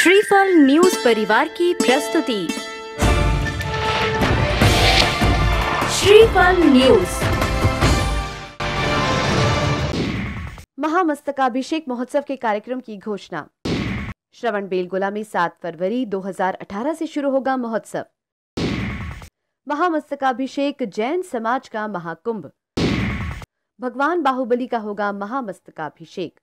श्रीफल न्यूज परिवार की प्रस्तुति श्रीफल न्यूज महामस्तकाभिषेक महोत्सव के कार्यक्रम की घोषणा श्रवण बेलगोला में 7 फरवरी 2018 से शुरू होगा महोत्सव महामस्तकाभिषेक जैन समाज का महाकुंभ भगवान बाहुबली का होगा महामस्तकाभिषेक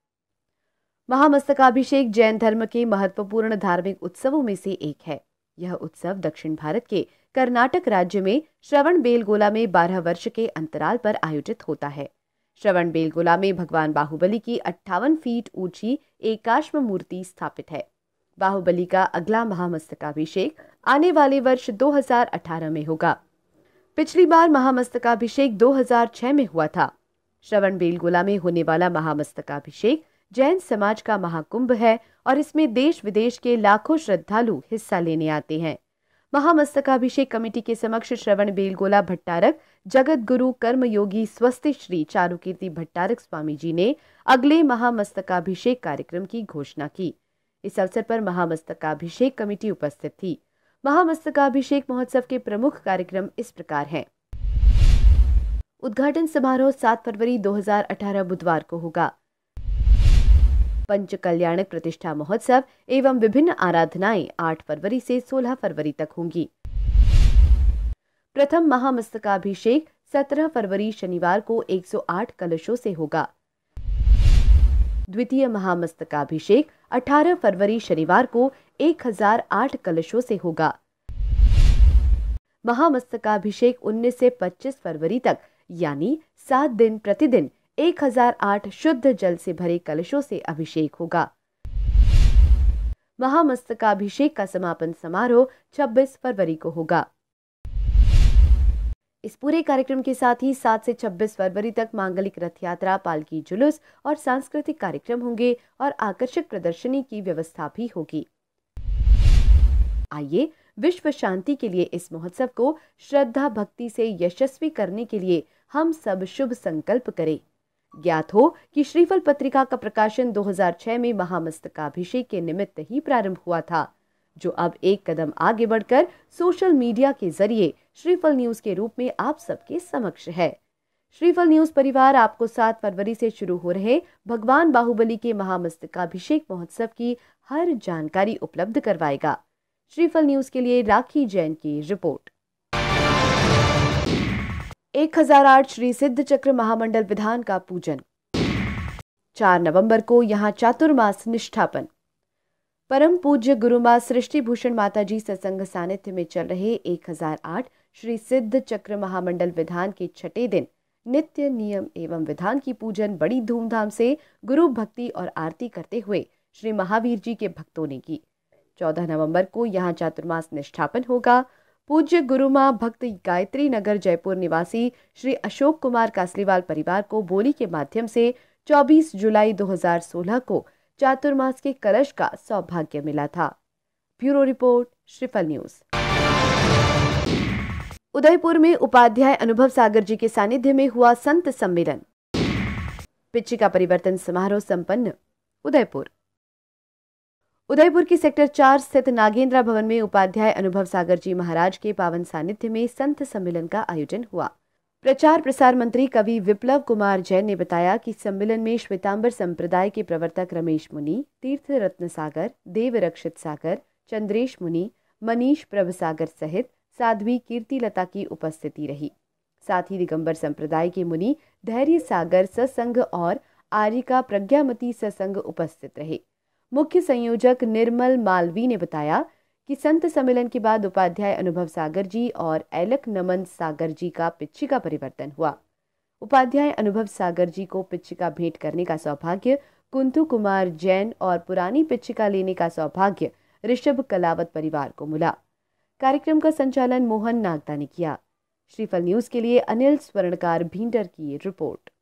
महामस्तकाभिषेक जैन धर्म के महत्वपूर्ण धार्मिक उत्सवों में से एक है यह उत्सव दक्षिण भारत के कर्नाटक राज्य में श्रवण बेलगोला में 12 वर्ष के अंतराल पर आयोजित होता है श्रवण बेलगोला में भगवान बाहुबली की अट्ठावन फीट ऊंची एकाश्म मूर्ति स्थापित है बाहुबली का अगला महामस्तकाभिषेक आने वाले वर्ष 2018 में होगा पिछली बार महामस्तकाभिषेक 2006 में हुआ था श्रवण बेलगोला में होने वाला महामस्तकाभिषेक जैन समाज का महाकुंभ है और इसमें देश विदेश के लाखों श्रद्धालु हिस्सा लेने आते हैं महामस्तकाभिषेक कमेटी के समक्ष श्रवण बेलगोला भट्टारक जगत गुरु कर्मयोगी स्वस्ति श्री चारुकीर्ति भट्टारक स्वामी जी ने अगले महामस्तकाभिषेक कार्यक्रम की घोषणा की इस अवसर पर महामस्तकाभिषेक कमेटी उपस्थित थी महामस्तकाभिषेक महोत्सव के प्रमुख कार्यक्रम इस प्रकार हैं उद्घाटन समारोह 7 फरवरी 2018 बुधवार को होगा पंच कल्याणक प्रतिष्ठा महोत्सव एवं विभिन्न आराधनाएं 8 फरवरी से 16 फरवरी तक होंगी प्रथम महामस्तकाभिषेक 17 फरवरी शनिवार को 108 कलशों से होगा द्वितीय महामस्तकाभिषेक 18 फरवरी शनिवार को 1008 कलशों से होगा महामस्तकाभिषेक 19 से 25 फरवरी तक यानी सात दिन प्रतिदिन 1008 शुद्ध जल से भरे कलशों से अभिषेक होगा महामस्तकाभिषेक का समापन समारोह 26 फरवरी को होगा इस पूरे कार्यक्रम के साथ ही 7 से 26 फरवरी तक मांगलिक रथ यात्रा पालकी जुलूस और सांस्कृतिक कार्यक्रम होंगे और आकर्षक प्रदर्शनी की व्यवस्था भी होगी आइए विश्व शांति के लिए इस महोत्सव को श्रद्धा भक्ति से यशस्वी करने के लिए हम सब शुभ संकल्प करें ज्ञात हो कि श्रीफल पत्रिका का प्रकाशन 2006 में महामस्तकाभिषेक के निमित्त ही प्रारंभ हुआ था जो अब एक कदम आगे बढ़कर सोशल मीडिया के जरिए श्रीफल न्यूज के रूप में आप सबके समक्ष है श्रीफल न्यूज परिवार आपको सात फरवरी से शुरू हो रहे भगवान बाहुबली के महामस्तकाभिषेक महोत्सव की हर जानकारी उपलब्ध करवाएगा श्रीफल न्यूज के लिए राखी जैन की रिपोर्ट एक हजार आठ श्री सिद्ध चक्र महामंडल विधान का पूजन चार नवंबर को यहाँ चातुर्मास निष्ठापन परम पूज्य गुरु सृष्टि भूषण माता जी सत्संग सानिध्य में चल रहे 1008 श्री सिद्ध चक्र महामंडल विधान के छठे दिन नित्य नियम एवं विधान की पूजन बड़ी धूमधाम से गुरु भक्ति और आरती करते हुए श्री महावीर जी के भक्तों ने की 14 नवंबर को यहाँ चातुर्मास निष्ठापन होगा पूज्य गुरु माँ भक्त गायत्री नगर जयपुर निवासी श्री अशोक कुमार कासलीवाल परिवार को बोली के माध्यम से 24 जुलाई 2016 को चातुर्मास के कलश का सौभाग्य मिला था bureau report Shriphal news Udaipur में उपाध्याय अनुभव सागर जी के सानिध्य में हुआ संत सम्मेलन पिच्ची का परिवर्तन समारोह संपन्न उदयपुर उदयपुर की सेक्टर चार स्थित नागेंद्रा भवन में उपाध्याय अनुभव सागर जी महाराज के पावन सानिध्य में संत सम्मेलन का आयोजन हुआ प्रचार प्रसार मंत्री कवि विप्लव कुमार जैन ने बताया कि सम्मेलन में श्वेतांबर संप्रदाय के प्रवर्तक रमेश मुनि तीर्थ रत्न सागर देव रक्षित सागर चंद्रेश मुनि मनीष प्रभ सागर सहित साध्वी कीर्ति लता की उपस्थिति रही साथ ही दिगंबर संप्रदाय के मुनि धैर्य सागर ससंग और आर्यिका प्रज्ञामती ससंग उपस्थित रहे मुख्य संयोजक निर्मल मालवी ने बताया कि संत सम्मेलन के बाद उपाध्याय अनुभव सागर जी और एलक नमन सागर जी का पिच्छिका परिवर्तन हुआ उपाध्याय अनुभव सागर जी को पिच्छिका भेंट करने का सौभाग्य कुंतु कुमार जैन और पुरानी पिच्छिका लेने का सौभाग्य ऋषभ कलावत परिवार को मिला कार्यक्रम का संचालन मोहन नागदा ने किया श्रीफल न्यूज के लिए अनिल स्वर्णकार भींडर की रिपोर्ट